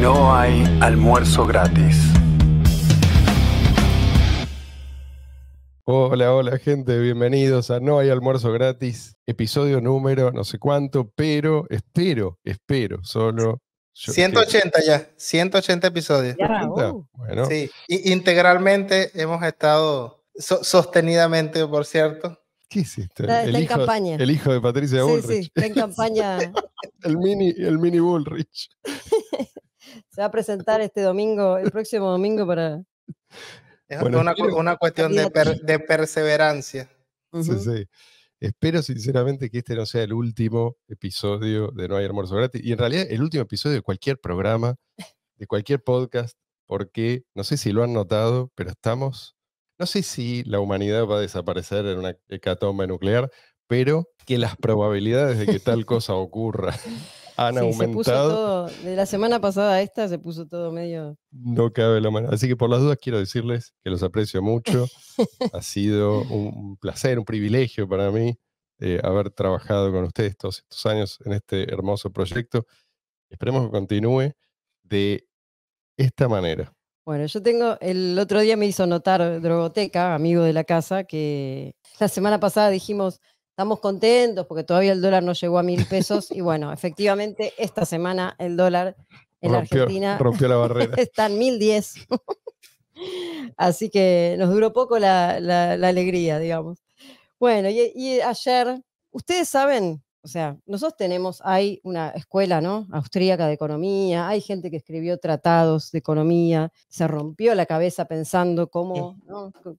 No hay almuerzo gratis. Hola, hola gente, bienvenidos a No hay almuerzo gratis, episodio número no sé cuánto, pero espero, espero, solo... 180 ya, 180 episodios. Uh. Bueno. Sí, integralmente hemos estado sostenidamente, por cierto. ¿Qué hiciste? Está, el, hijo, campaña. el hijo de Patricia Bullrich. Sí, está en campaña. el, mini, el mini Bullrich. se va a presentar este domingo, el próximo domingo para... Es una, una, cuestión de, de perseverancia. Sí, sí. Espero sinceramente que este no sea el último episodio de No hay almuerzo gratis y en realidad el último episodio de cualquier programa, de cualquier podcast, porque no sé si lo han notado, pero estamos, no sé si la humanidad va a desaparecer en una hecatombe nuclear, pero que las probabilidades de que tal cosa ocurra han sí, aumentado. puso todo, de la semana pasada a esta se puso todo medio. No cabe la mano. Así que por las dudas quiero decirles que los aprecio mucho. ha sido un placer, un privilegio para mí eh, haber trabajado con ustedes todos estos años en este hermoso proyecto. Esperemos que continúe de esta manera. Bueno, yo tengo, el otro día me hizo notar Drogoteca, amigo de la casa, que la semana pasada dijimos, estamos contentos porque todavía el dólar no llegó a mil pesos y bueno, efectivamente esta semana el dólar en Argentina rompió la barrera. está en mil diez. Así que nos duró poco la, alegría, digamos. Bueno, y ayer, ustedes saben o sea, nosotros tenemos, hay una escuela, ¿no? Austríaca de economía, hay gente que escribió tratados de economía, se rompió la cabeza pensando cómo,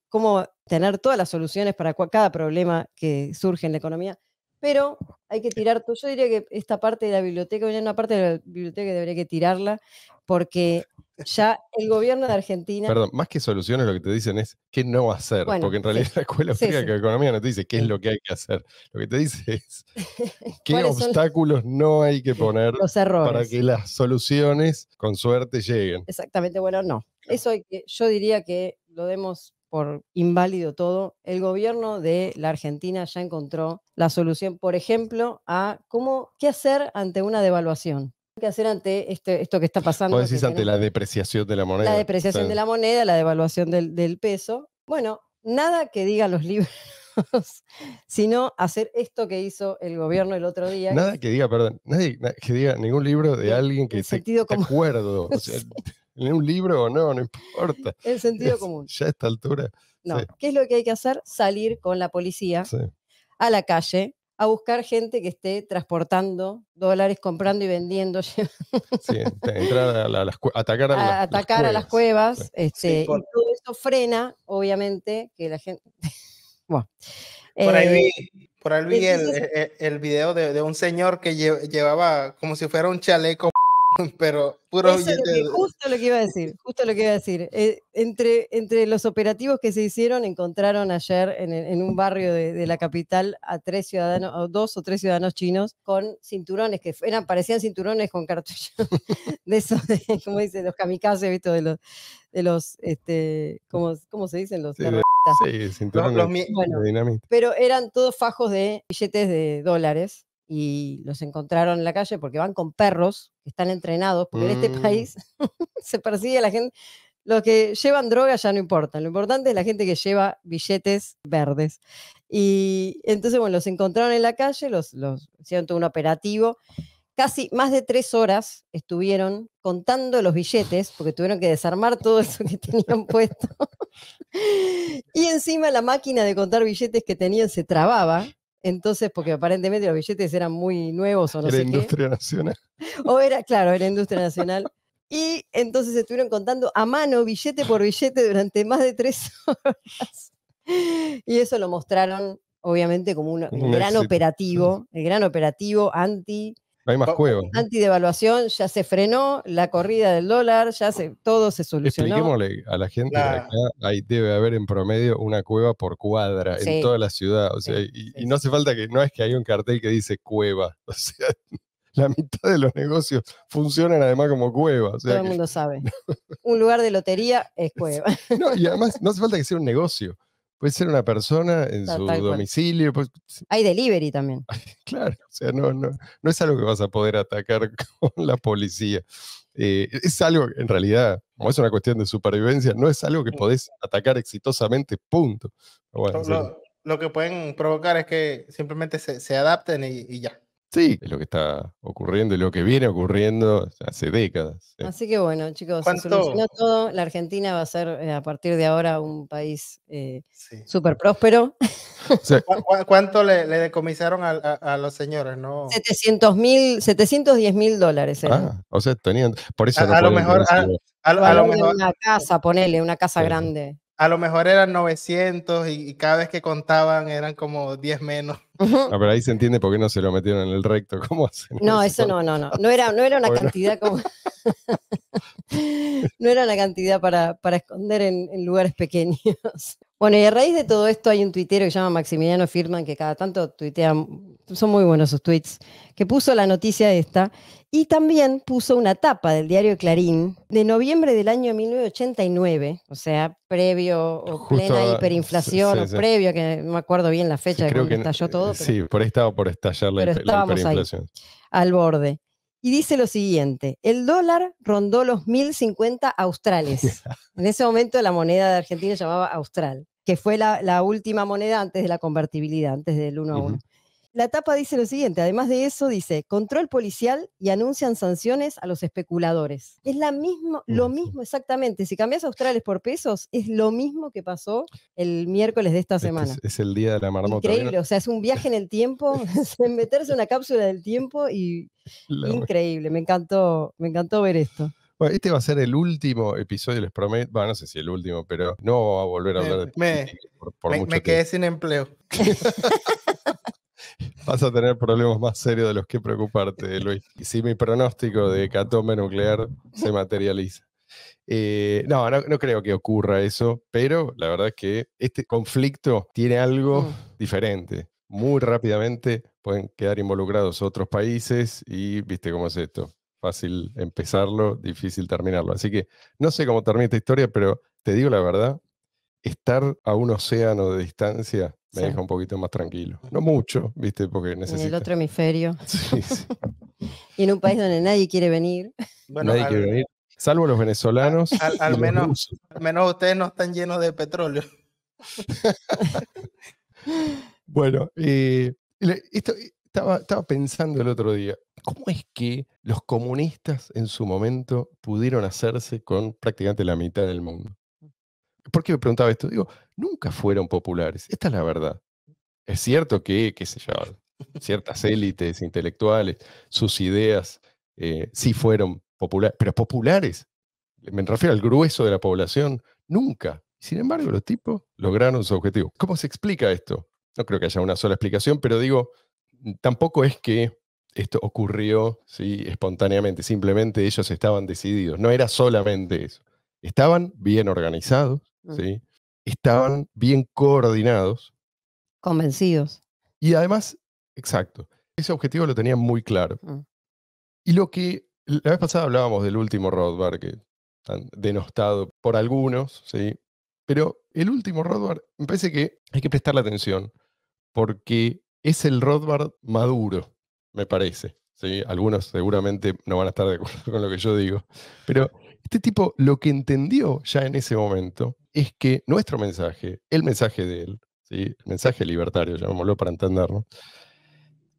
cómo tener todas las soluciones para cada problema que surge en la economía, pero hay que tirar Yo diría que esta parte de la biblioteca, una parte de la biblioteca que debería que tirarla, porque ya el gobierno de Argentina. Perdón, más que soluciones, lo que te dicen es qué no hacer, porque en realidad la escuela de economía no te dice qué es lo que hay que hacer. Lo que te dice es qué obstáculos no hay que poner para que las soluciones con suerte lleguen. Exactamente, bueno, no. Eso yo diría que lo demos por inválido todo, el gobierno de la Argentina ya encontró la solución, por ejemplo, a cómo, qué hacer ante una devaluación que hacer ante este, esto que está pasando. Vos decís ante la depreciación de la moneda. La depreciación de la moneda, la devaluación del, peso. Bueno, nada que diga los libros sino hacer esto que hizo el gobierno el otro día. Nada que, diga, perdón, nadie que diga ningún libro de alguien que se de acuerdo. en un libro o no, no importa. El sentido común. Ya a esta altura. No. ¿Qué es lo que hay que hacer? Salir con la policía a la calle a buscar gente que esté transportando dólares, comprando y vendiendo. Sí, a, las, atacar a, las cuevas. Este, todo eso frena, obviamente, que la gente... Eh, por ahí vi, el, eh, el, video de, un señor que llevaba como si fuera un chaleco pero puro justo lo que iba a decir, justo lo que iba a decir. Eh, entre, entre los operativos que se hicieron, encontraron ayer en, un barrio de, la capital a tres ciudadanos, o dos o tres ciudadanos chinos con cinturones que eran, parecían cinturones con cartuchos de esos, como dicen los kamikazes, ¿viste? De los, de los, este, ¿cómo, se dicen? Los sí, cinturones los, Pero eran todos fajos de billetes de dólares y los encontraron en la calle porque van con perros que están entrenados, porque en este mm. país se persigue a la gente. Los que llevan drogas ya no importan, lo importante es la gente que lleva billetes verdes. Y entonces, bueno, los encontraron en la calle, los, los hicieron todo un operativo. Casi más de tres horas estuvieron contando los billetes, porque tuvieron que desarmar todo eso que tenían puesto. y encima la máquina de contar billetes que tenían se trababa entonces, porque aparentemente los billetes eran muy nuevos o no era industria nacional. O era, claro, era industria nacional. Y entonces estuvieron contando a mano, billete por billete, durante más de tres horas. Y eso lo mostraron, obviamente, como un, gran operativo, el gran operativo anti hay más cuevas. Antidevaluación, ya se frenó la corrida del dólar, ya se, todo se solucionó. Expliquémosle a la gente que acá debe haber en promedio una cueva por cuadra en toda la ciudad. O sea, y, no hace falta que, no es que hay un cartel que dice cueva. O sea, la mitad de los negocios funcionan además como cueva todo el mundo sabe. un lugar de lotería es cueva. No, y además no hace falta que sea un negocio. Puede ser una persona en su domicilio. Pues, Hay delivery también. claro, o sea, no, no, es algo que vas a poder atacar con la policía. Eh, e, es algo, en realidad, como es una cuestión de supervivencia, no es algo que podés atacar exitosamente, punto. lo, que pueden provocar es que simplemente se, adapten y ya. Sí, es lo que está ocurriendo y lo que viene ocurriendo hace décadas. ¿eh? Así que bueno, chicos, se todo. La Argentina va a ser eh, a partir de ahora un país eh, súper próspero. cuánto le, decomisaron a, los señores? ¿no? 700 mil, 710 mil dólares. Ah, o sea, Por eso a, lo mejor. A, lo, mejor. Una casa, ponele, una casa grande a lo mejor eran 900 y, cada vez que contaban eran como 10 menos. pero ahí se entiende por qué no se lo metieron en el recto. ¿Cómo hacen No, eso, no, no, no. No era, no era una cantidad como... no era una cantidad para, para esconder en, en, lugares pequeños. Bueno, y a raíz de todo esto hay un tuitero que se llama Maximiliano Firman que cada tanto tuitea son muy buenos sus tweets, que puso la noticia esta y también puso una tapa del diario Clarín de noviembre del año 1989, o sea, previo o plena hiperinflación, o previo, que no me acuerdo bien la fecha que, estalló todo. sí, por ahí estaba por estallar la, hiperinflación. al borde. Y dice lo siguiente, el dólar rondó los 1050 australes. en ese momento la moneda de Argentina se llamaba austral, que fue la, última moneda antes de la convertibilidad, antes del 1 a 1. La tapa dice lo siguiente, además de eso dice, control policial y anuncian sanciones a los especuladores. Es mismo, lo mismo exactamente, si cambias australes por pesos, es lo mismo que pasó el miércoles de esta este semana. Es, el día de la marmota. Increíble, o sea, es un viaje en el tiempo, en meterse una cápsula del tiempo y increíble, me encantó, me encantó ver esto. Bueno, este va a ser el último episodio, les prometo. Bueno, no sé si el último, pero no va a volver a hablar de. Me, me quedé sin empleo. Vas a tener problemas más serios de los que preocuparte, Luis. Y si mi pronóstico de hecatombe nuclear se materializa. Eh, no, no, creo que ocurra eso, pero la verdad es que este conflicto tiene algo mm. diferente. Muy rápidamente pueden quedar involucrados otros países y viste cómo es esto. Fácil empezarlo, difícil terminarlo. Así que no sé cómo termina esta historia, pero te digo la verdad, estar a un océano de distancia me deja un poquito más tranquilo. No mucho, ¿viste? Porque necesito. En el otro hemisferio. y en un país donde nadie quiere venir. nadie quiere venir. Salvo los venezolanos. Al, menos, menos ustedes no están llenos de petróleo. bueno, eh, eh, estaba, estaba pensando el otro día. ¿Cómo es que los comunistas en su momento pudieron hacerse con prácticamente la mitad del mundo? ¿Por qué me preguntaba esto? Digo, nunca fueron populares, esta es la verdad. Es cierto que, qué sé yo, ciertas élites intelectuales, sus ideas eh, sí fueron populares, pero populares, me refiero al grueso de la población, nunca. Sin embargo, los tipos lograron su objetivo. ¿Cómo se explica esto? No creo que haya una sola explicación, pero digo, tampoco es que esto ocurrió ¿sí? espontáneamente, simplemente ellos estaban decididos, no era solamente eso. Estaban bien organizados, Mm. ¿sí? estaban bien coordinados. Convencidos. Y además, exacto, ese objetivo lo tenían muy claro. Mm. Y lo que la vez pasada hablábamos del último Rothbard, que denostado por algunos, ¿sí? pero el último Rothbard, me parece que hay que prestarle atención, porque es el Rothbard maduro, me parece. ¿sí? Algunos seguramente no van a estar de acuerdo con lo que yo digo, pero este tipo lo que entendió ya en ese momento es que nuestro mensaje, el mensaje de él, ¿sí? el mensaje libertario, llamémoslo para entenderlo,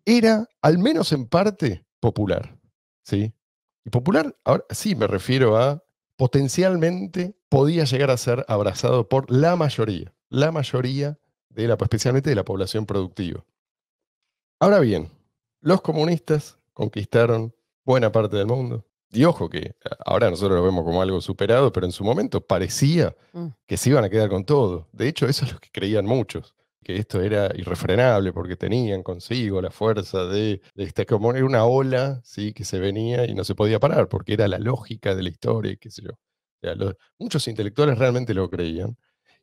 era al menos en parte popular. ¿sí? Y popular, ahora sí me refiero a potencialmente podía llegar a ser abrazado por la mayoría, la mayoría de la, especialmente de la población productiva. Ahora bien, los comunistas conquistaron buena parte del mundo, y ojo que eh, ahora nosotros lo vemos como algo superado, pero en su momento parecía mm. que se iban a quedar con todo. De hecho, eso es lo que creían muchos, que esto era irrefrenable porque tenían consigo la fuerza de, esta, como era una ola ¿sí? que se venía y no se podía parar porque era la lógica de la historia, qué yo. muchos intelectuales realmente lo creían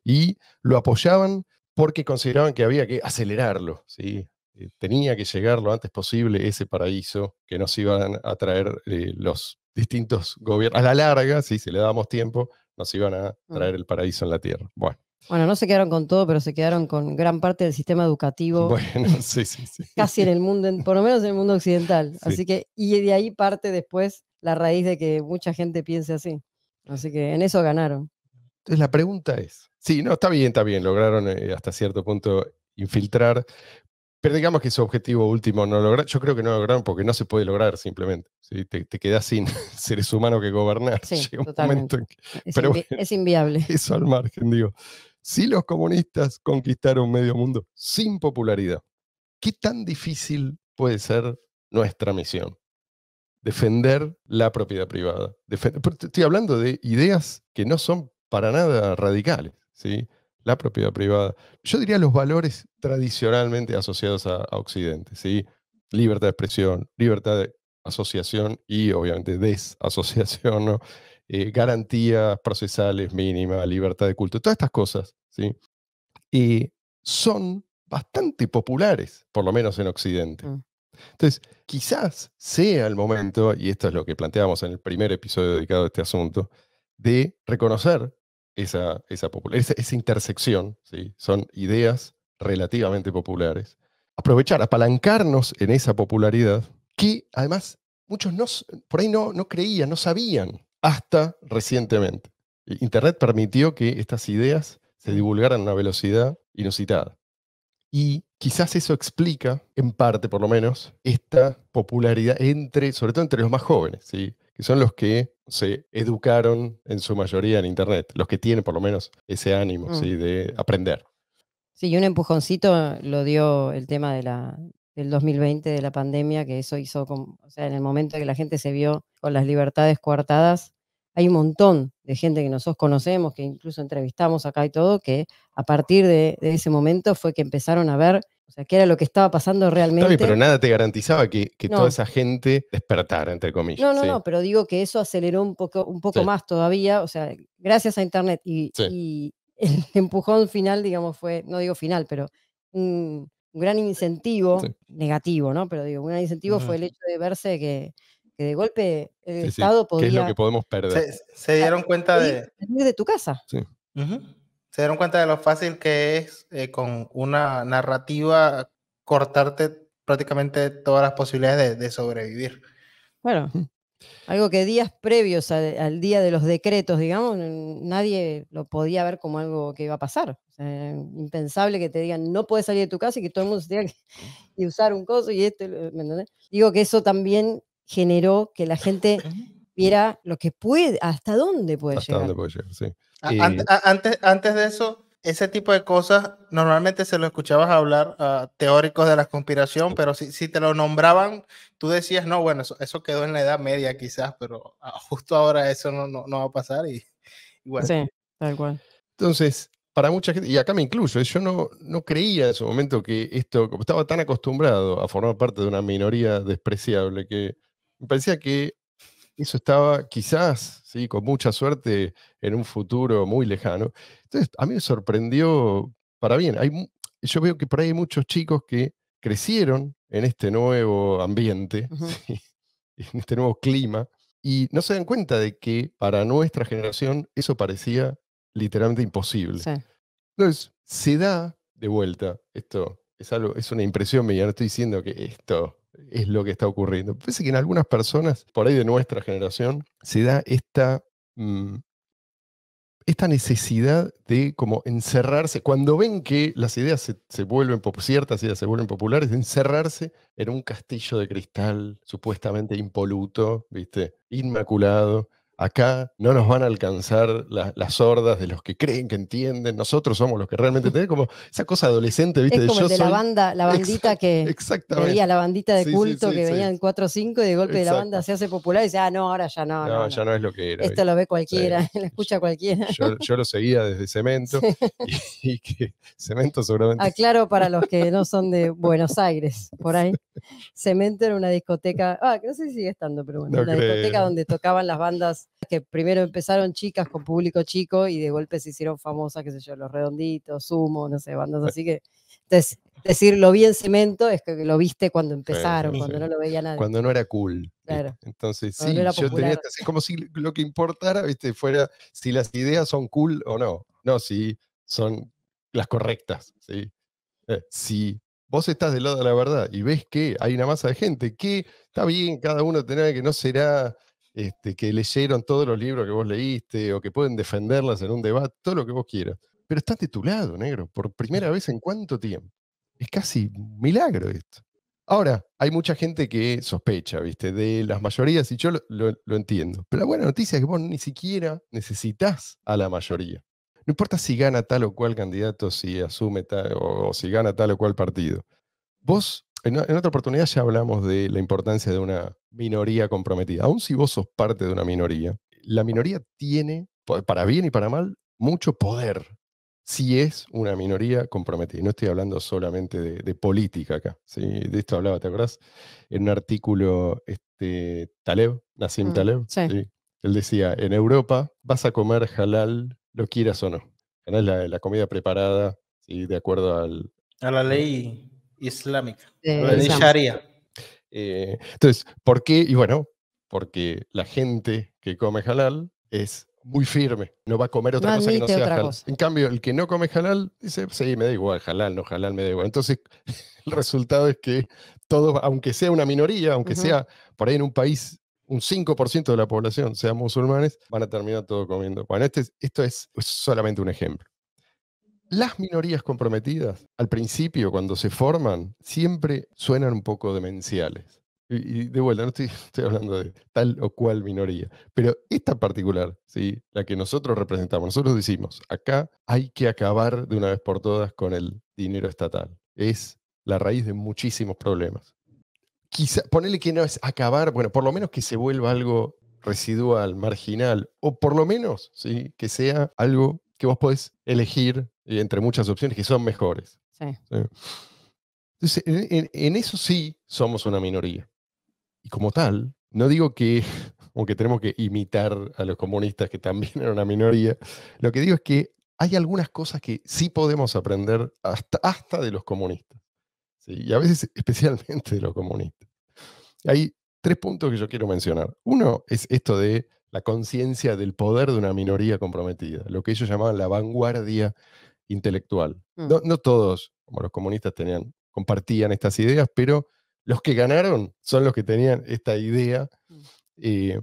y lo apoyaban porque consideraban que había que acelerarlo, ¿sí? Eh, tenía que llegar lo antes posible ese paraíso que nos iban a traer eh, los distintos gobiernos. A la larga, si se le damos tiempo, nos iban a mm. traer el paraíso en la tierra. Bueno. Bueno, no se quedaron con todo, pero se quedaron con gran parte del sistema educativo. Casi en el mundo, por lo menos en el mundo occidental. Así que, y de ahí parte después la raíz de que mucha gente piense así. Así que en eso ganaron. Entonces la pregunta es, sí, no, está bien, está bien, lograron eh, hasta cierto punto infiltrar, pero digamos que ese objetivo último no logra, yo creo que no lograron porque no se puede lograr simplemente. Te, te quedas sin seres humanos que gobernar. Sí, Llega un totalmente. En que, es, inviable. Eso al margen, digo. Si los comunistas conquistaron medio mundo sin popularidad, ¿qué tan difícil puede ser nuestra misión? Defender la propiedad privada. estoy hablando de ideas que no son para nada radicales. ¿sí? la propiedad privada, yo diría los valores tradicionalmente asociados a, Occidente, ¿sí? Libertad de expresión, libertad de asociación y obviamente desasociación, ¿no? Eh, garantías procesales mínimas, libertad de culto, todas estas cosas, ¿sí? son bastante populares, por lo menos en Occidente. Mm. Entonces, quizás sea el momento, y esto es lo que planteamos en el primer episodio dedicado a este asunto, de reconocer esa, esa, intersección, ¿sí? son ideas relativamente populares. Aprovechar, apalancarnos en esa popularidad que además muchos no, por ahí no, no creían, no sabían hasta recientemente. Internet permitió que estas ideas se divulgaran a una velocidad inusitada. Y Quizás eso explica, en parte por lo menos, esta popularidad entre, sobre todo entre los más jóvenes, ¿sí? que son los que se educaron en su mayoría en Internet, los que tienen por lo menos ese ánimo mm. de aprender. Sí, y un empujoncito lo dio el tema de del 2020, de la pandemia, que eso hizo, o sea, en el momento en que la gente se vio con las libertades coartadas, hay un montón de gente que nosotros conocemos, que incluso entrevistamos acá y todo, que a partir de, ese momento fue que empezaron a ver o sea, era lo que estaba pasando realmente. pero nada te garantizaba que, toda esa gente despertara, entre comillas. No, no, no, pero digo que eso aceleró un poco, un poco más todavía. O sea, gracias a Internet y, el empujón final, digamos, fue, no digo final, pero un, gran incentivo, negativo, ¿no? Pero digo, un gran incentivo fue el hecho de verse que que de golpe el Estado ¿Qué es lo que podemos perder? Se, dieron cuenta de... De tu casa. Se dieron cuenta de lo fácil que es eh, con una narrativa cortarte prácticamente todas las posibilidades de, sobrevivir. Bueno, algo que días previos al, día de los decretos, digamos, nadie lo podía ver como algo que iba a pasar. impensable que te digan, no puedes salir de tu casa y que todo el mundo se tenga que y usar un coso y este, Digo que eso también generó que la gente viera lo que puede, hasta dónde puede llegar. antes, antes, de eso, ese tipo de cosas normalmente se lo escuchabas hablar a teóricos de la conspiración, pero si, te lo nombraban, tú decías, no, bueno, eso, quedó en la Edad Media quizás, pero ah, justo ahora eso no, va a pasar y, y Sí, tal cual. Entonces, para mucha gente, y acá me incluyo, ¿eh? yo no, no creía en su momento que esto, como estaba tan acostumbrado a formar parte de una minoría despreciable que me parecía que eso estaba quizás, ¿sí? con mucha suerte, en un futuro muy lejano. Entonces, a mí me sorprendió para bien. Hay, yo veo que por ahí hay muchos chicos que crecieron en este nuevo ambiente, en este nuevo clima, y no se dan cuenta de que para nuestra generación eso parecía literalmente imposible. Entonces, se da de vuelta esto. Es, algo, es una impresión mía, no estoy diciendo que esto es lo que está ocurriendo. Parece que en algunas personas, por ahí de nuestra generación, se da esta, mm, esta necesidad de como encerrarse, cuando ven que las ideas se, se vuelven, ciertas ideas se vuelven populares, de encerrarse en un castillo de cristal supuestamente impoluto, ¿viste? inmaculado, acá no nos van a alcanzar las sordas de los que creen que entienden, nosotros somos los que realmente tenemos como esa cosa adolescente, ¿viste? Es como de, la banda, la bandita que veía la bandita de culto que venían 4 o 5 y de golpe de la banda se hace popular y dice, ah, no, ahora ya no. ya no. es lo que era. Esto lo ve cualquiera, lo escucha cualquiera. Yo, lo seguía desde Cemento y, que Cemento seguramente... Aclaro ah, para los que no son de Buenos Aires, por ahí. Cemento era una discoteca, ah, que no sé si sigue estando, pero bueno, una discoteca donde tocaban las bandas que primero empezaron chicas con público chico y de golpe se hicieron famosas, qué sé yo, los redonditos, sumo, no sé, bandas así que. Entonces, decir lo vi en cemento es que lo viste cuando empezaron, cuando no lo veía nadie. Cuando no era cool. Entonces, sí, yo tenía que como si lo que importara, viste, fuera si las ideas son cool o no. No, si son las correctas, eh, si vos estás del lado de la verdad y ves que hay una masa de gente que está bien, cada uno tener que no será este, que leyeron todos los libros que vos leíste o que pueden defenderlas en un debate, todo lo que vos quieras. Pero está titulado, negro, por mm. primera vez en cuánto tiempo. Es casi milagro esto. Ahora, hay mucha gente que sospecha, ¿viste? De las mayorías, y yo lo, entiendo. Pero la buena noticia es que vos ni siquiera necesitas a la mayoría. No importa si gana tal o cual candidato, si asume tal o, o si gana tal o cual partido. Vos en, otra oportunidad ya hablamos de la importancia de una minoría comprometida. Aun si vos sos parte de una minoría, la minoría tiene, para bien y para mal, mucho poder si es una minoría comprometida. Y no estoy hablando solamente de, política acá. De esto hablaba, ¿te acuerdas En un artículo, este, Taleb, Nassim mm, Taleb, él decía, en Europa vas a comer halal, lo quieras o no. La, la comida preparada, de acuerdo al, a la ley islámica, de Sharia. Eh, entonces, ¿por qué? Y bueno, porque la gente que come halal es muy firme, no va a comer otra cosa que no sea halal. En cambio, el que no come halal dice, sí, me da igual, halal, no halal, me da igual. Entonces, el resultado es que todo, aunque sea una minoría, aunque sea por ahí en un país un 5% de la población, sean musulmanes, van a terminar todo comiendo. Bueno, este, esto es solamente un ejemplo. Las minorías comprometidas, al principio, cuando se forman, siempre suenan un poco demenciales. Y, de vuelta, no estoy, hablando de tal o cual minoría, pero esta particular, ¿sí? la que nosotros representamos, nosotros decimos, acá hay que acabar de una vez por todas con el dinero estatal. Es la raíz de muchísimos problemas. Quizá, ponerle que no es acabar, bueno, por lo menos que se vuelva algo residual, marginal, o por lo menos ¿sí? que sea algo que vos podés elegir y entre muchas opciones que son mejores. Entonces, en, eso sí somos una minoría. Y como tal, no digo que, aunque tenemos que imitar a los comunistas que también eran una minoría, lo que digo es que hay algunas cosas que sí podemos aprender hasta, hasta de los comunistas. Y a veces especialmente de los comunistas. Hay tres puntos que yo quiero mencionar. Uno es esto de la conciencia del poder de una minoría comprometida, lo que ellos llamaban la vanguardia intelectual. Mm. No, todos, como los comunistas tenían, compartían estas ideas, pero los que ganaron son los que tenían esta idea mm. eh,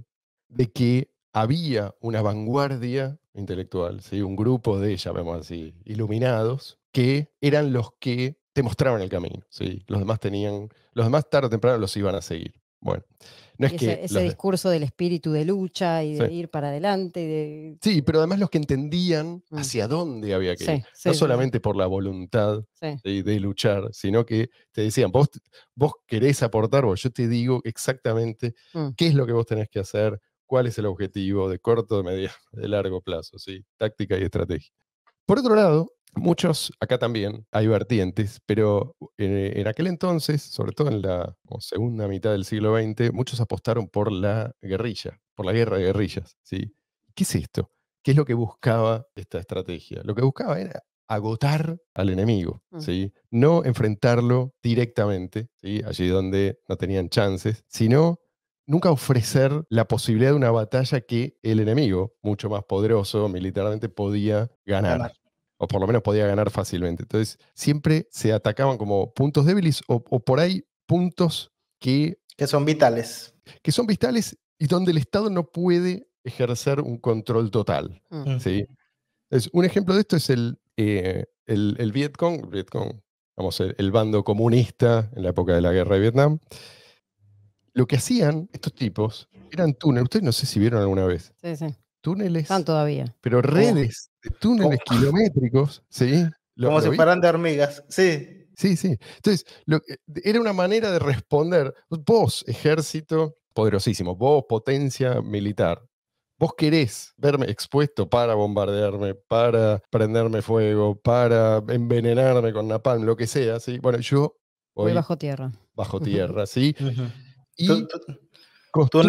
de que había una vanguardia intelectual, un grupo de, llamemos así, iluminados, que eran los que te mostraban el camino. ¿sí? Los demás tenían, los demás tarde o temprano los iban a seguir. Bueno, ese, discurso del espíritu de lucha y de ir para adelante. de... Sí, pero además los que entendían mm. hacia dónde había que ir. no solamente por la voluntad de, luchar, sino que te decían, vos, vos querés aportar, vos, yo te digo exactamente mm. qué es lo que vos tenés que hacer, cuál es el objetivo de corto, de medio, de largo plazo, ¿sí? táctica y estrategia. Por otro lado, Muchos, acá también hay vertientes, pero eh, en, aquel entonces, sobre todo en la segunda mitad del siglo XX, muchos apostaron por la guerrilla, por la guerra de guerrillas. ¿sí? ¿Qué es esto? ¿Qué es lo que buscaba esta estrategia? Lo que buscaba era agotar al enemigo, mm. no enfrentarlo directamente, allí donde no tenían chances, sino nunca ofrecer la posibilidad de una batalla que el enemigo, mucho más poderoso militarmente, podía ganar o por lo menos podía ganar fácilmente. Entonces, siempre se atacaban como puntos débiles o, por ahí puntos que... Que son vitales. Que son vitales y donde el Estado no puede ejercer un control total. Mm. un ejemplo de esto es el, eh, el, el Vietcong, Vietcong vamos, el bando comunista en la época de la guerra de Vietnam. Lo que hacían estos tipos eran túneles. Ustedes no sé si vieron alguna vez. Sí, sí túneles. Están todavía. Pero redes de túneles kilométricos, ¿sí? Como de hormigas, sí. Sí, sí. Entonces, lo, era una manera de responder. Vos, ejército poderosísimo, vos, potencia militar, vos querés verme expuesto para bombardearme, para prenderme fuego, para envenenarme con napalm, lo que sea, ¿sí? Bueno, yo... Voy, bajo tierra. Bajo tierra, ¿sí? Y... Tú,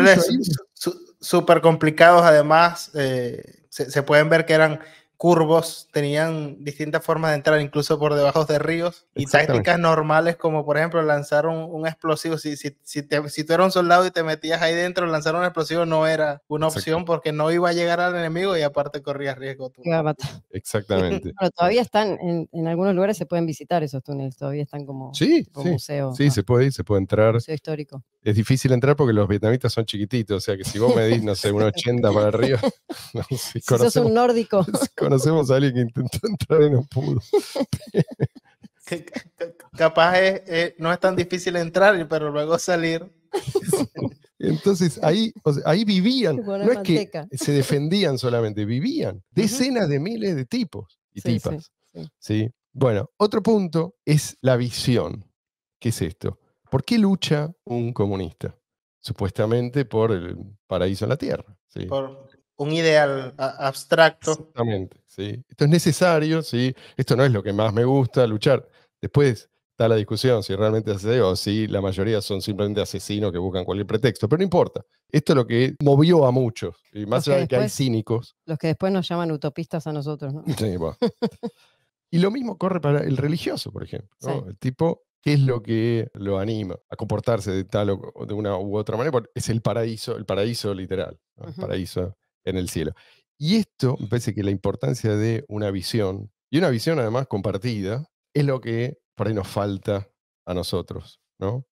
súper complicados, además, eh, se, pueden ver que eran curvos, tenían distintas formas de entrar, incluso por debajo de ríos, y tácticas normales como por ejemplo lanzar un, explosivo. Si, si, si, si, tú eras un soldado y te metías ahí dentro, lanzar un explosivo no era una opción porque no iba a llegar al enemigo y aparte corrías riesgo tú. Exactamente. Pero todavía están, en, en, algunos lugares se pueden visitar esos túneles, todavía están como, sí, sí. Sí, se puede ir, se puede entrar. Museo histórico. Es difícil entrar porque los vietnamitas son chiquititos, o sea que si vos medís, no sé, un 80 para arriba, no, si, sos un nórdico. conocemos a alguien que intentó entrar y no pudo. capaz es, no es tan difícil entrar, pero luego salir. Entonces ahí, ahí vivían, no es que se defendían solamente, vivían decenas de miles de tipos y tipas. Sí, Bueno, otro punto es la visión. ¿Qué es esto? ¿Por qué lucha un comunista? Supuestamente por el paraíso en la tierra. Por, un ideal abstracto. Exactamente, sí. Esto es necesario, sí. Esto no es lo que más me gusta, luchar. Después está la discusión si realmente hace o si la mayoría son simplemente asesinos que buscan cualquier pretexto, pero no importa. Esto es lo que movió a muchos, y más allá de que hay cínicos. Los que después nos llaman utopistas a nosotros, ¿no? Sí, y lo mismo corre para el religioso, por ejemplo. El tipo ¿Qué es lo que lo anima a comportarse de tal o de una u otra manera? es el paraíso, el paraíso literal, el paraíso en el cielo. Y esto, me parece que la importancia de una visión, y una visión además compartida, es lo que por ahí nos falta a nosotros, ¿no?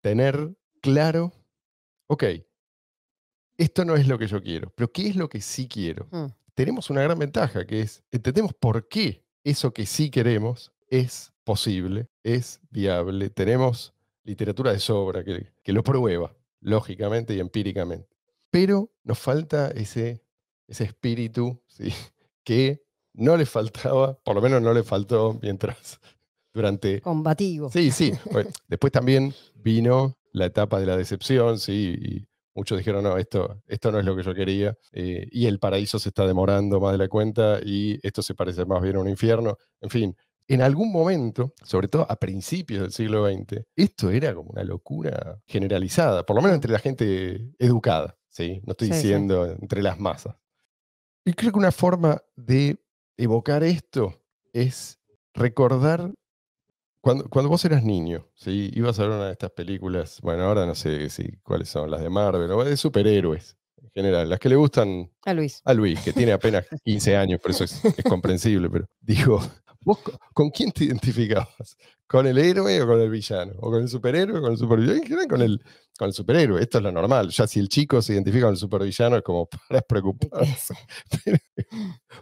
Tener claro, ok, esto no es lo que yo quiero, pero ¿qué es lo que sí quiero? Mm. Tenemos una gran ventaja que es, entendemos por qué eso que sí queremos es posible, es viable, tenemos literatura de sobra que lo prueba, lógicamente y empíricamente pero nos falta ese, ese espíritu ¿sí? que no le faltaba, por lo menos no le faltó mientras durante... Combativo. Sí, sí. después también vino la etapa de la decepción, sí, y muchos dijeron, no, esto, esto no es lo que yo quería, eh, y el paraíso se está demorando más de la cuenta, y esto se parece más bien a un infierno, en fin. En algún momento, sobre todo a principios del siglo XX, esto era como una locura generalizada, por lo menos entre la gente educada. No estoy diciendo entre las masas. Y creo que una forma de evocar esto es recordar cuando, cuando, vos eras niño, ibas a ver una de estas películas, bueno, ahora no sé si, cuáles son, las de Marvel, o de superhéroes en general, las que le gustan a Luis. A Luis, que tiene apenas 15 años, por eso es, comprensible, pero dijo, con quién te identificabas? con el héroe o con el villano, o con el superhéroe o con el supervillano, con el, con el superhéroe, esto es lo normal, ya si el chico se identifica con el supervillano es como para preocuparse,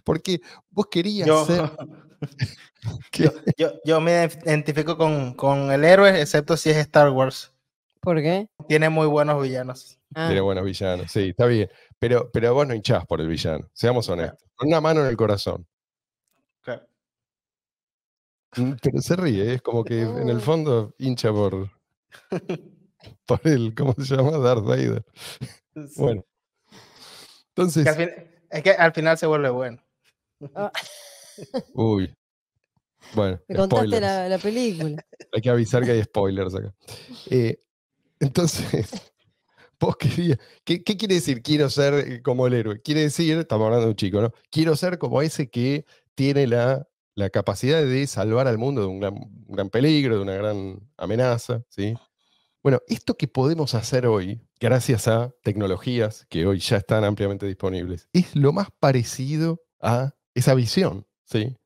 porque vos querías yo, ser... yo, me identifico con, el héroe, excepto si es Star Wars. ¿Por qué? Tiene muy buenos villanos. Ah. Tiene buenos villanos, sí, está bien. Pero, pero vos no hinchás por el villano, seamos honestos. Con una mano en el corazón. Pero se ríe, es como que en el fondo hincha por, por el, ¿cómo se llama? Darth Vader. Bueno. Entonces. es que al final se vuelve bueno. Ah. Uy. Bueno. Me contaste la, película. Hay que avisar que hay spoilers acá. Eh, entonces, vos ¿Qué quiere decir quiero ser eh, como el héroe? Quiere decir, estamos hablando de un chico, ¿no? Quiero ser como ese que tiene la la capacidad de salvar al mundo de un gran, peligro, de una gran amenaza, ¿sí? Bueno, esto que podemos hacer hoy, gracias a tecnologías que hoy ya están ampliamente disponibles, es lo más parecido a esa visión, ¿sí?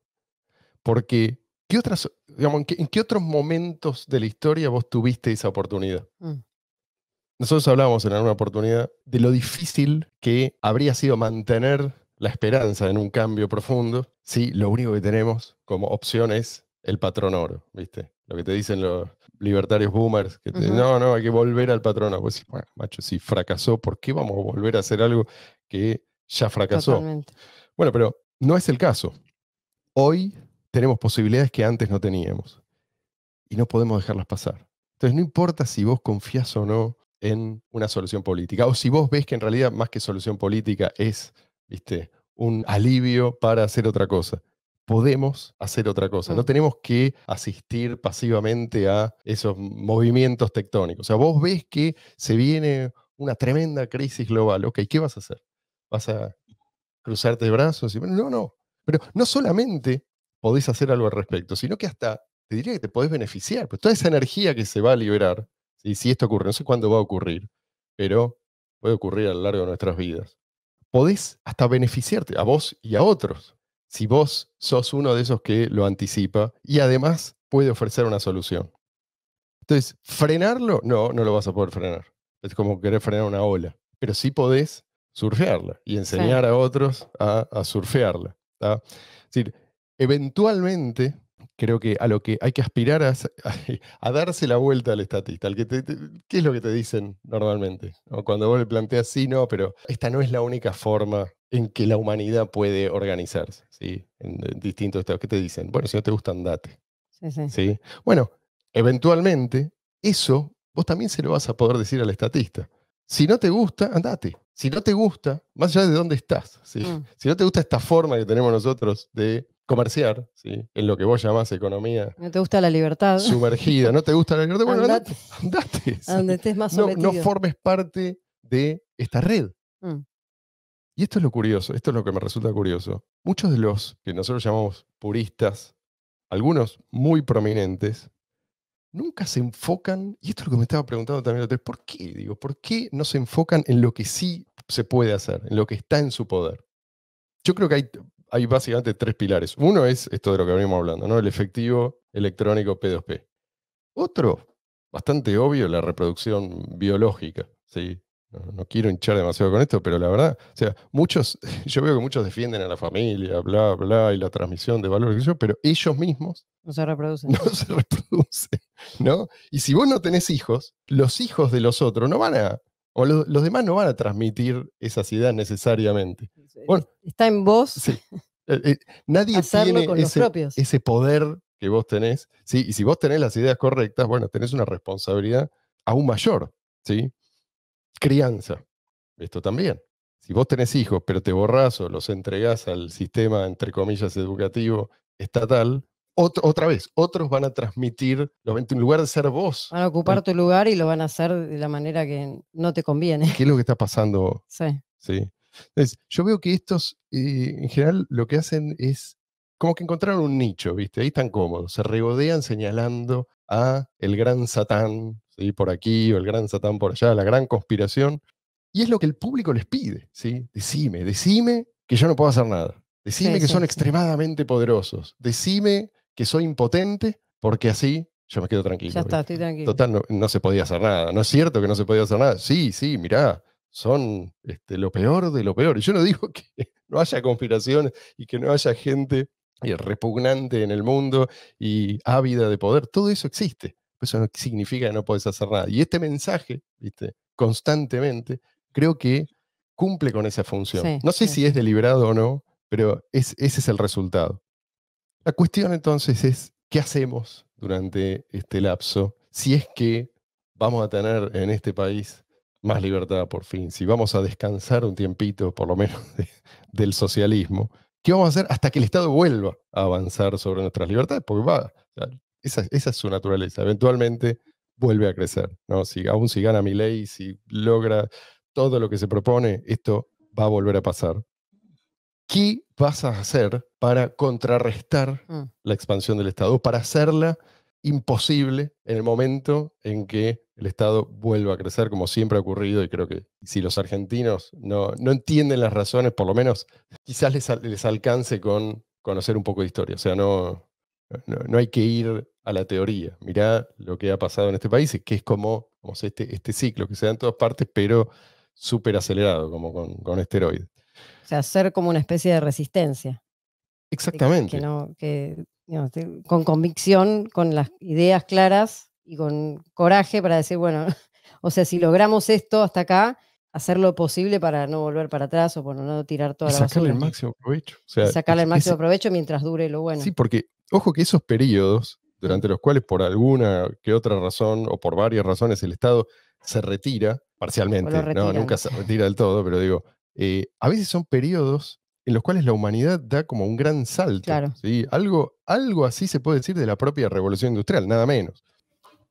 Porque, ¿qué otras, digamos, ¿en, qué, otros momentos de la historia vos tuviste esa oportunidad? Mm. Nosotros hablábamos en alguna oportunidad de lo difícil que habría sido mantener la esperanza en un cambio profundo, si lo único que tenemos como opción es el patrón oro, ¿viste? Lo que te dicen los libertarios boomers, que te, dicen, no, no, hay que volver al patrón oro. Pues, bueno, macho, si fracasó, ¿por qué vamos a volver a hacer algo que ya fracasó? Bueno, pero no es el caso. Hoy tenemos posibilidades que antes no teníamos y no podemos dejarlas pasar. Entonces, no importa si vos confías o no en una solución política, o si vos ves que en realidad más que solución política es un alivio para hacer otra cosa. Podemos hacer otra cosa, no tenemos que asistir pasivamente a esos movimientos tectónicos. O sea, vos ves que se viene una tremenda crisis global. Ok, ¿qué vas a hacer? ¿Vas a cruzarte de brazos? Y, no, no. Pero no solamente podés hacer algo al respecto, sino que hasta te diría que te podés beneficiar. Pues toda esa energía que se va a liberar, y si esto ocurre, no sé cuándo va a ocurrir, pero puede ocurrir a lo largo de nuestras vidas podés hasta beneficiarte a vos y a otros si vos sos uno de esos que lo anticipa y además puede ofrecer una solución. Entonces, frenarlo, no, no lo vas a poder frenar. Es como querer frenar una ola, pero sí podés surfearla y enseñar a otros a, surfearla. Es decir, eventualmente creo que a lo que hay que aspirar a, a darse la vuelta al estatista. ¿Qué es lo que te dicen normalmente? Cuando vos le planteas, sí, no, pero esta no es la única forma en que la humanidad puede organizarse, ¿sí? En, distintos estados. ¿Qué te dicen? Bueno, si no te gusta, andate. Sí, Bueno, eventualmente, eso vos también se lo vas a poder decir al estatista. Si no te gusta, andate. Si no te gusta, más allá de dónde estás, mm. si no te gusta esta forma que tenemos nosotros de comerciar, en lo que vos llamás economía. No te gusta la libertad. Sumergida, no te gusta la libertad. Bueno, andate. andate no, formes parte de esta red. Mm. Y esto es lo curioso, esto es lo que me resulta curioso. Muchos de los que nosotros llamamos puristas, algunos muy prominentes, nunca se enfocan, y esto es lo que me estaba preguntando también ¿por qué? Digo, ¿por qué no se enfocan en lo que sí se puede hacer, en lo que está en su poder? Yo creo que hay hay básicamente tres pilares. Uno es esto de lo que venimos hablando, ¿no? El efectivo electrónico P2P. Otro, bastante obvio, la reproducción biológica, ¿sí? No, quiero hinchar demasiado con esto, pero la verdad, o sea, muchos, yo veo que muchos defienden a la familia, bla, bla, y la transmisión de valores, pero ellos mismos no se reproducen. No se reproducen, ¿no? Y si vos no tenés hijos, los hijos de los otros no van a o los, demás no van a transmitir esas ideas necesariamente. Bueno, Está en vos. Eh, eh, nadie tiene ese, ese, poder que vos tenés. ¿sí? Y si vos tenés las ideas correctas, bueno, tenés una responsabilidad aún mayor. ¿sí? Crianza. Esto también. Si vos tenés hijos, pero te borras o los entregás al sistema, entre comillas, educativo estatal, otra vez, otros van a transmitir, en lugar de ser vos. Van a ocupar tu lugar y lo van a hacer de la manera que no te conviene. ¿Qué es lo que está pasando? Sí. Sí. yo veo que estos, eh, en general, lo que hacen es como que encontraron un nicho, ¿viste? Ahí están cómodos, se regodean señalando a el gran satán, ¿sí? Por aquí o el gran satán por allá, la gran conspiración. Y es lo que el público les pide, ¿sí? Decime, decime que yo no puedo hacer nada. Decime que son extremadamente poderosos. Decime que soy impotente porque así yo me quedo tranquilo. Ya está, estoy tranquilo. Total, no, se podía hacer nada. ¿No es cierto que no se podía hacer nada? Sí, sí, mirá, son este, lo peor de lo peor. Y yo no digo que no haya conspiraciones y que no haya gente eh, repugnante en el mundo y ávida de poder. Todo eso existe. Eso no significa que no podés hacer nada. Y este mensaje, ¿viste? constantemente, creo que cumple con esa función. no sé si es deliberado o no, pero es, ese es el resultado. La cuestión entonces es qué hacemos durante este lapso si es que vamos a tener en este país más libertad por fin, si vamos a descansar un tiempito, por lo menos, del socialismo, ¿qué vamos a hacer hasta que el Estado vuelva a avanzar sobre nuestras libertades? Porque va, esa, esa es su naturaleza, eventualmente vuelve a crecer, ¿no? Si, aún si gana mi ley, si logra todo lo que se propone, esto va a volver a pasar. ¿Qué vas a hacer para contrarrestar mm. la expansión del Estado, para hacerla imposible en el momento en que el Estado vuelva a crecer, como siempre ha ocurrido, y creo que si los argentinos no, no entienden las razones, por lo menos quizás les, les alcance con conocer un poco de historia. O sea, no, no, hay que ir a la teoría. Mirá lo que ha pasado en este país, que es como, este, este ciclo que se da en todas partes, pero súper acelerado, como con esteroides. O sea, ser como una especie de resistencia. Exactamente. Que, no, con convicción, con las ideas claras y con coraje para decir, bueno, o sea, si logramos esto hasta acá, hacer lo posible para no volver para atrás o por no tirar toda Sacarle el máximo provecho. sacarle el máximo provecho mientras dure lo bueno. Sí, porque, ojo que esos periodos durante los cuales por alguna que otra razón o por varias razones el Estado se retira parcialmente, nunca se retira del todo, pero digo, eh, a veces son periodos en los cuales la humanidad da como un gran salto. Algo, algo así se puede decir de la propia revolución industrial, nada menos.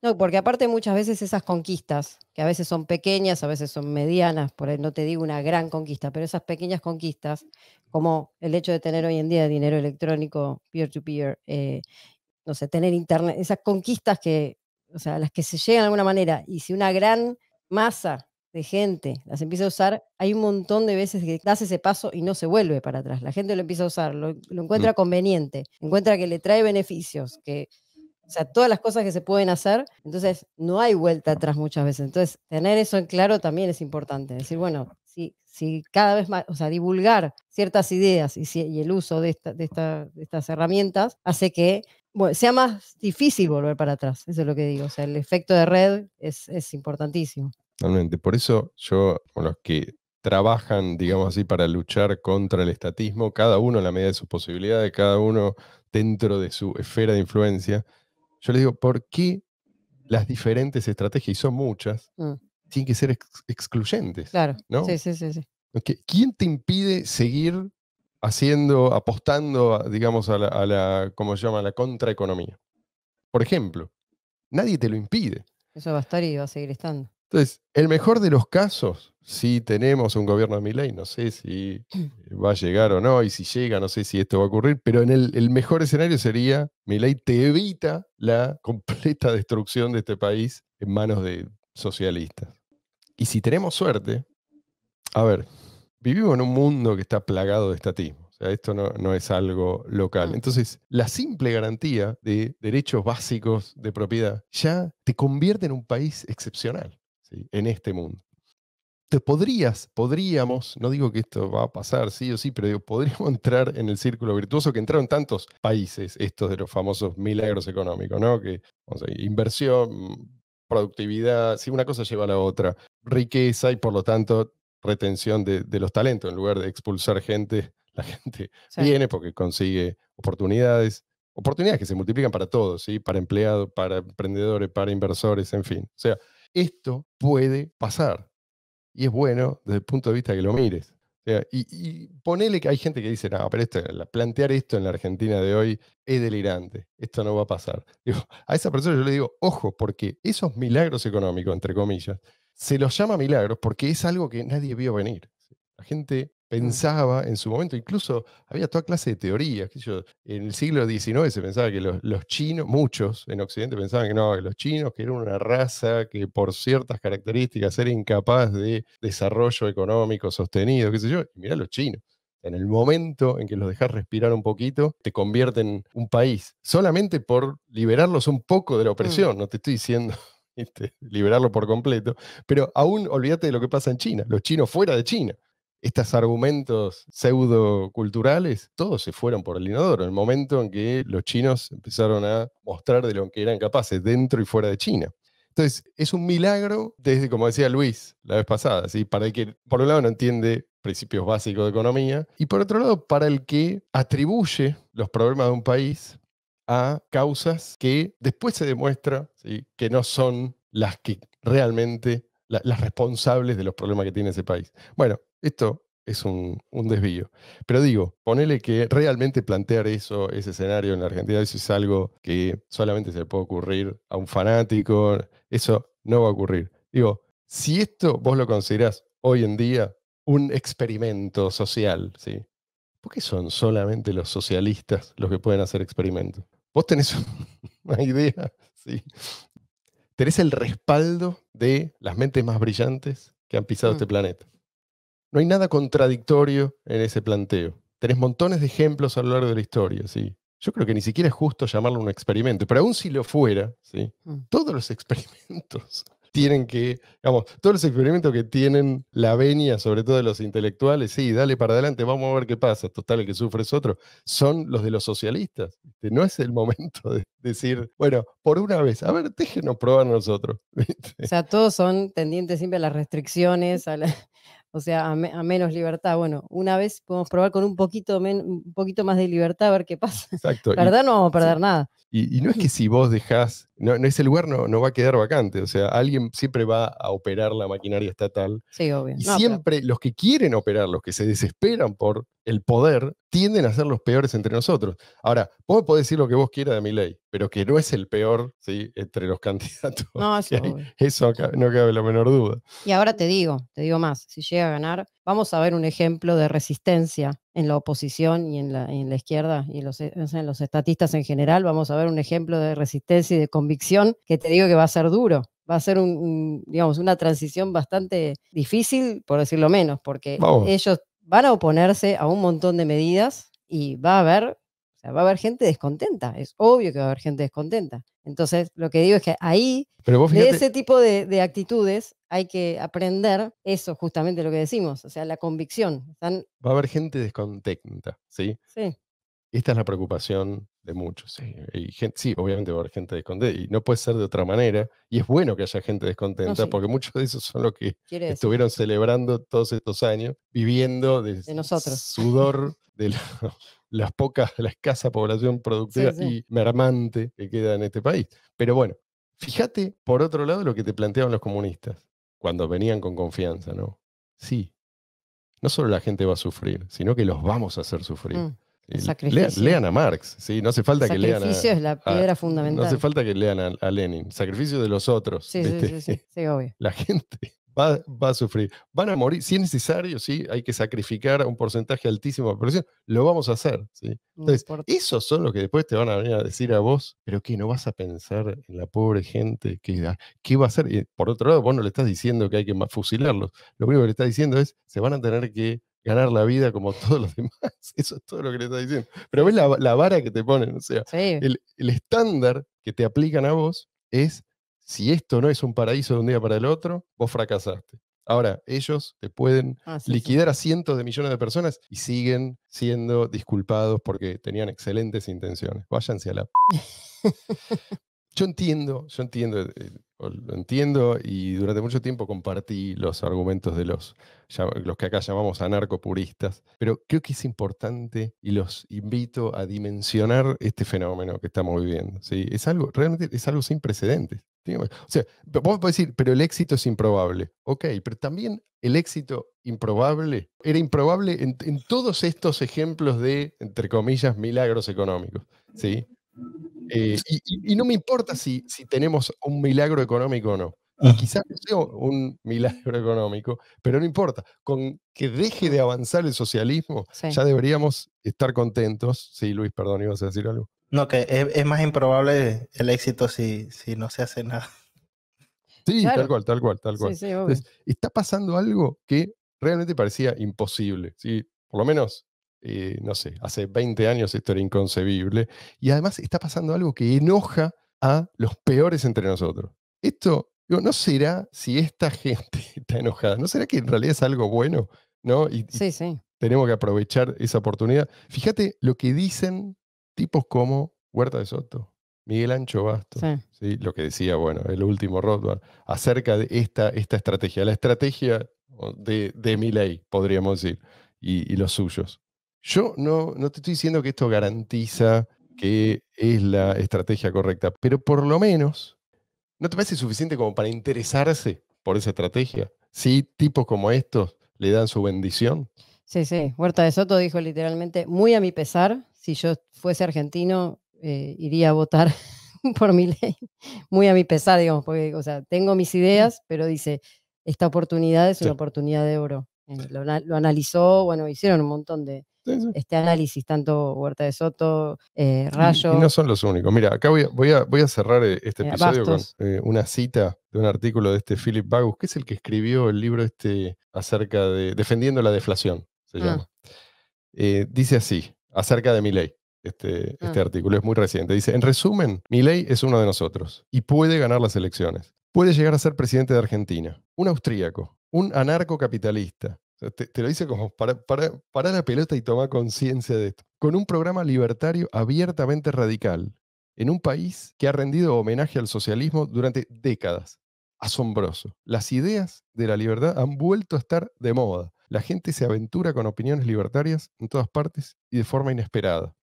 No, porque aparte muchas veces esas conquistas, que a veces son pequeñas, a veces son medianas, por ahí no te digo una gran conquista, pero esas pequeñas conquistas, como el hecho de tener hoy en día dinero electrónico, peer-to-peer, eh, no sé, tener internet, esas conquistas que, o sea, las que se llegan de alguna manera, y si una gran masa de gente, las empieza a usar, hay un montón de veces que das ese paso y no se vuelve para atrás. La gente lo empieza a usar, lo, mm. encuentra conveniente, encuentra que le trae beneficios, que, o sea, todas las cosas que se pueden hacer, entonces no hay vuelta atrás muchas veces. Entonces, tener eso en claro también es importante. Decir, bueno, si, si cada vez más, o sea, divulgar ciertas ideas y, si, y el uso de, de, estas herramientas hace que sea más difícil volver para atrás, eso es lo que digo. O sea, el efecto de red es, es importantísimo por eso yo, los que trabajan, digamos así, para luchar contra el estatismo, cada uno en la medida de sus posibilidades, cada uno dentro de su esfera de influencia, yo les digo, ¿por qué las diferentes estrategias, y son muchas, mm. tienen que ser excluyentes? Claro, ¿no? sí, sí, sí. ¿Quién te impide seguir haciendo, apostando, digamos, a la, como se llama?, a la contraeconomía. Por ejemplo, nadie te lo impide. Eso va a estar y va a seguir estando. Entonces, el mejor de los casos, si tenemos un gobierno de mi ley, no sé si va a llegar o no, y si llega, no sé si esto va a ocurrir, pero en el, mejor escenario sería, mi ley te evita la completa destrucción de este país en manos de socialistas. Y si tenemos suerte, a ver, vivimos en un mundo que está plagado de estatismo. O sea, esto no es algo local. Mm. Entonces, la simple garantía de derechos básicos de propiedad ya te convierte en un país excepcional en este mundo. te podrías, podríamos, no digo que esto va a pasar sí o sí, pero podríamos entrar en el círculo virtuoso que entraron tantos países, estos de los famosos milagros económicos, ¿no? Que, inversión, productividad, si una cosa lleva a la otra, riqueza y por lo tanto retención de, los talentos, en lugar de expulsar gente, la gente viene porque consigue oportunidades, oportunidades que se multiplican para todos, ¿sí? Para empleados, para emprendedores, para inversores, en fin. O sea, esto puede pasar. Y es bueno desde el punto de vista que lo mires. y, ponele que hay gente que dice, no, pero plantear esto en la Argentina de hoy es delirante, esto no va a pasar. a esa persona yo le digo, ojo, porque esos milagros económicos, entre comillas, se los llama milagros porque es algo que nadie vio venir. La gente pensaba en su momento, incluso había toda clase de teorías. Que yo, en el siglo XIX se pensaba que los, chinos, muchos en Occidente pensaban que no, que los chinos que eran una raza que por ciertas características era incapaz de desarrollo económico sostenido, qué sé yo. Y mirá los chinos. En el momento en que los dejas respirar un poquito, te convierten en un país. Solamente por liberarlos un poco de la mm. opresión, no te estoy diciendo este, liberarlo por completo, pero aún olvídate de lo que pasa en China, los chinos fuera de China estos argumentos pseudo-culturales, todos se fueron por el inodoro en el momento en que los chinos empezaron a mostrar de lo que eran capaces dentro y fuera de China. Entonces, es un milagro desde, como decía Luis la vez pasada, ¿sí? para el que, por un lado, no entiende principios básicos de economía, y por otro lado, para el que atribuye los problemas de un país a causas que después se demuestra que no son las que realmente las responsables de los problemas que tiene ese país. Bueno, esto es un, desvío. Pero digo, ponele que realmente plantear eso, ese escenario en la Argentina, eso es algo que solamente se le puede ocurrir a un fanático, eso no va a ocurrir. Digo, si esto vos lo considerás hoy en día un experimento social, ¿sí? ¿Por qué son solamente los socialistas los que pueden hacer experimentos? Vos tenés una idea, ¿sí? Tenés el respaldo de las mentes más brillantes que han pisado este mm. planeta. No hay nada contradictorio en ese planteo. Tenés montones de ejemplos a lo largo de la historia, ¿sí? Yo creo que ni siquiera es justo llamarlo un experimento, pero aún si lo fuera, ¿sí? Mm. todos los experimentos tienen que, vamos, todos los experimentos que tienen la venia, sobre todo de los intelectuales, sí, dale para adelante, vamos a ver qué pasa, total, el que sufre es otro, son los de los socialistas. No es el momento de decir, bueno, por una vez, a ver, déjenos probar nosotros. O sea, todos son tendientes siempre a las restricciones, a la, o sea, a, menos libertad. Bueno, una vez podemos probar con un poquito, un poquito más de libertad a ver qué pasa. Exacto. ¿Verdad? no vamos a perder nada. Y, y, no es que si vos dejás no, ese lugar no, va a quedar vacante. O sea, alguien siempre va a operar la maquinaria estatal. Sí, obvio. Y siempre los que quieren operar, los que se desesperan por el poder, tienden a ser los peores entre nosotros. Ahora, vos podés decir lo que vos quieras de mi ley, pero que no es el peor ¿sí? entre los candidatos. No, eso, eso no cabe la menor duda. Y ahora te digo, te digo más, si llega a ganar, vamos a ver un ejemplo de resistencia en la oposición y en la, izquierda y los, en eh, los estatistas en general, vamos a ver un ejemplo de resistencia y de convicción que te digo que va a ser duro. Va a ser un, digamos, una transición bastante difícil, por decirlo menos, porque ellos van a oponerse a un montón de medidas y va a haber va a haber gente descontenta, es obvio que va a haber gente descontenta. Entonces, lo que digo es que ahí, de ese tipo de, actitudes, hay que aprender eso, justamente lo que decimos, o sea, la convicción. Va a haber gente descontenta, ¿sí? Sí. Esta es la preocupación de muchos. Sí, y sí obviamente va a haber gente descontenta y no puede ser de otra manera. Y es bueno que haya gente descontenta porque muchos de esos son los que estuvieron celebrando todos estos años, viviendo de, nosotros. sudor, de la, las pocas, la escasa población productiva y mermante que queda en este país. Pero bueno, fíjate por otro lado lo que te planteaban los comunistas cuando venían con confianza, ¿no? Sí. No solo la gente va a sufrir, sino que los vamos a hacer sufrir. Mm, lean, a Marx, ¿sí? No hace falta que lean a... Sacrificio es la piedra fundamental. No hace falta que lean a, Lenin. Sacrificio de los otros. Sí, sí, sí, sí, sí, obvio. La gente Va, a sufrir. Van a morir, si es necesario, sí, hay que sacrificar un porcentaje altísimo de lo vamos a hacer. ¿sí? Entonces, esos son los que después te van a venir a decir a vos, pero qué? no vas a pensar en la pobre gente, que, ¿qué va a hacer? Y por otro lado, vos no le estás diciendo que hay que fusilarlos, lo único que le estás diciendo es, se van a tener que ganar la vida como todos los demás. Eso es todo lo que le estás diciendo. Pero ves la, vara que te ponen, o sea, el estándar que te aplican a vos es si esto no es un paraíso de un día para el otro, vos fracasaste. Ahora, ellos te pueden ah, liquidar a cientos de millones de personas y siguen siendo disculpados porque tenían excelentes intenciones. Váyanse a la... yo entiendo, yo entiendo, eh, eh, lo entiendo y durante mucho tiempo compartí los argumentos de los, los que acá llamamos anarcopuristas, pero creo que es importante y los invito a dimensionar este fenómeno que estamos viviendo. ¿sí? Es algo, realmente es algo sin precedentes. O sea, vos podés decir, pero el éxito es improbable. Ok, pero también el éxito improbable era improbable en, todos estos ejemplos de, entre comillas, milagros económicos. ¿sí? Eh, y, no me importa si, si tenemos un milagro económico o no. Y ah. quizás no sea un milagro económico, pero no importa. Con que deje de avanzar el socialismo, ya deberíamos estar contentos. Sí, Luis, perdón, ibas a decir algo. No, que es, más improbable el éxito si, si no se hace nada. Sí, tal cual, tal cual, tal cual. está pasando algo que realmente parecía imposible, ¿sí? Por lo menos, eh, no sé, hace 20 años esto era inconcebible. Y además está pasando algo que enoja a los peores entre nosotros. Esto, ¿no será si esta gente está enojada? ¿No será que en realidad es algo bueno? ¿No? Y, sí, sí. Tenemos que aprovechar esa oportunidad. Fíjate lo que dicen tipos como Huerta de Soto, Miguel Ancho Basto, lo que decía, bueno, el último Rothbard, acerca de esta, esta estrategia, la estrategia de, de ley, podríamos decir, y, los suyos. Yo no, no te estoy diciendo que esto garantiza que es la estrategia correcta, pero por lo menos, ¿no te parece suficiente como para interesarse por esa estrategia? Si tipos como estos le dan su bendición. Sí, sí, Huerta de Soto dijo literalmente, muy a mi pesar, si yo fuese argentino, eh, iría a votar por mi ley, muy a mi pesar, digamos, porque, o sea, tengo mis mm. ideas, pero dice, esta oportunidad es una oportunidad de oro. Eh, lo, analizó, bueno, hicieron un montón de este análisis, tanto Huerta de Soto, eh, Rayo. Y, no son los únicos. Mira, acá voy a, voy a, cerrar este episodio con una cita de un artículo de este Philip Bagus, que es el que escribió el libro este acerca de Defendiendo la deflación, se ah. llama. dice así, acerca de Milley. Este, este ah. artículo es muy reciente. Dice, en resumen, ley es uno de nosotros y puede ganar las elecciones. Puede llegar a ser presidente de Argentina, un austríaco, un anarcocapitalista. te, lo dice como, para, para la pelota y toma conciencia de esto. Con un programa libertario abiertamente radical, en un país que ha rendido homenaje al socialismo durante décadas. Asombroso. Las ideas de la libertad han vuelto a estar de moda. La gente se aventura con opiniones libertarias en todas partes y de forma inesperada.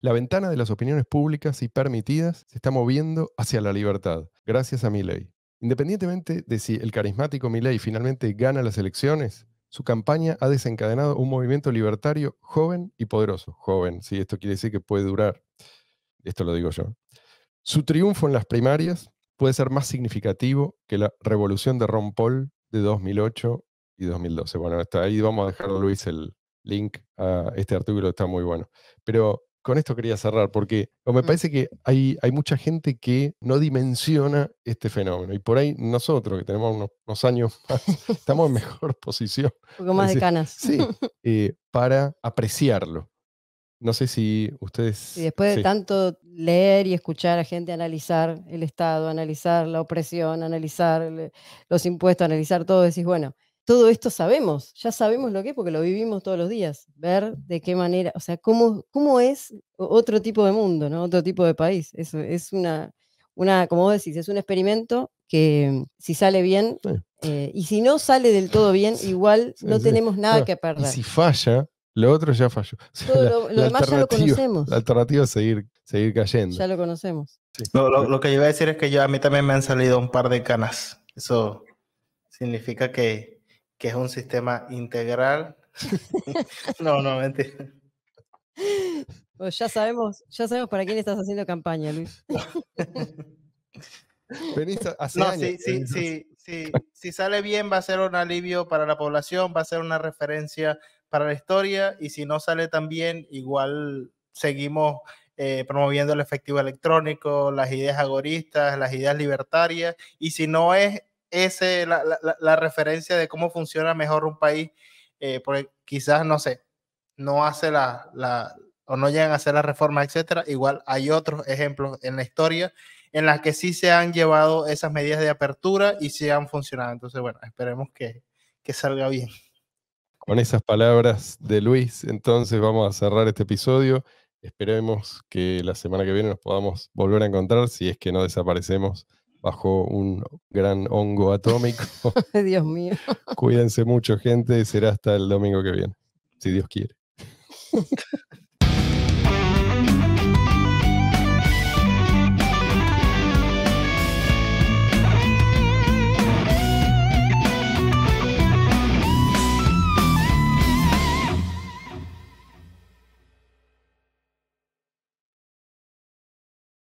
La ventana de las opiniones públicas y permitidas se está moviendo hacia la libertad, gracias a Milley. Independientemente de si el carismático Milley finalmente gana las elecciones, su campaña ha desencadenado un movimiento libertario joven y poderoso. Joven, si sí, esto quiere decir que puede durar. Esto lo digo yo. Su triunfo en las primarias puede ser más significativo que la revolución de Ron Paul de 2008 y 2012. Bueno, está ahí vamos a dejar, Luis, el link a este artículo, está muy bueno. Pero con esto quería cerrar, porque me mm. parece que hay, hay mucha gente que no dimensiona este fenómeno. Y por ahí nosotros, que tenemos unos, años más, estamos en mejor posición. Un poco más de canas. Sí, eh, para apreciarlo. No sé si ustedes... Y después de tanto leer y escuchar a gente analizar el Estado, analizar la opresión, analizar eh, los impuestos, analizar todo, decís, bueno, todo esto sabemos, ya sabemos lo que es porque lo vivimos todos los días, ver de qué manera, o sea, cómo, cómo es otro tipo de mundo, ¿no? otro tipo de país. Eso es una, una, como vos decís, es un experimento que mm, si sale bien, eh, y si no sale del todo bien, igual no tenemos nada que perder. Y si falla, lo otro ya falló. lo, demás ya lo conocemos. La alternativa es seguir, seguir cayendo. Ya lo conocemos. lo, que yo iba a decir es que yo, a mí también me han salido un par de canas. Eso significa que que es un sistema integral. no, no, mentira. Pues ya sabemos, ya sabemos para quién estás haciendo campaña, Luis. no, sí, Sí, sí, si sale bien va a ser un alivio para la población, va a ser una referencia para la historia y si no sale tan bien, igual seguimos eh, promoviendo el efectivo electrónico, las ideas agoristas, las ideas libertarias y si no es es la, la, la referencia de cómo funciona mejor un país, eh, porque quizás, no sé, no hace la, la, o no llegan a hacer la reforma etcétera. Igual hay otros ejemplos en la historia en las que sí se han llevado esas medidas de apertura y sí han funcionado. Entonces, bueno, esperemos que, que salga bien. Con esas palabras de Luis, entonces vamos a cerrar este episodio. Esperemos que la semana que viene nos podamos volver a encontrar si es que no desaparecemos bajo un gran hongo atómico. Dios mío. Cuídense mucho, gente. Será hasta el domingo que viene, si Dios quiere.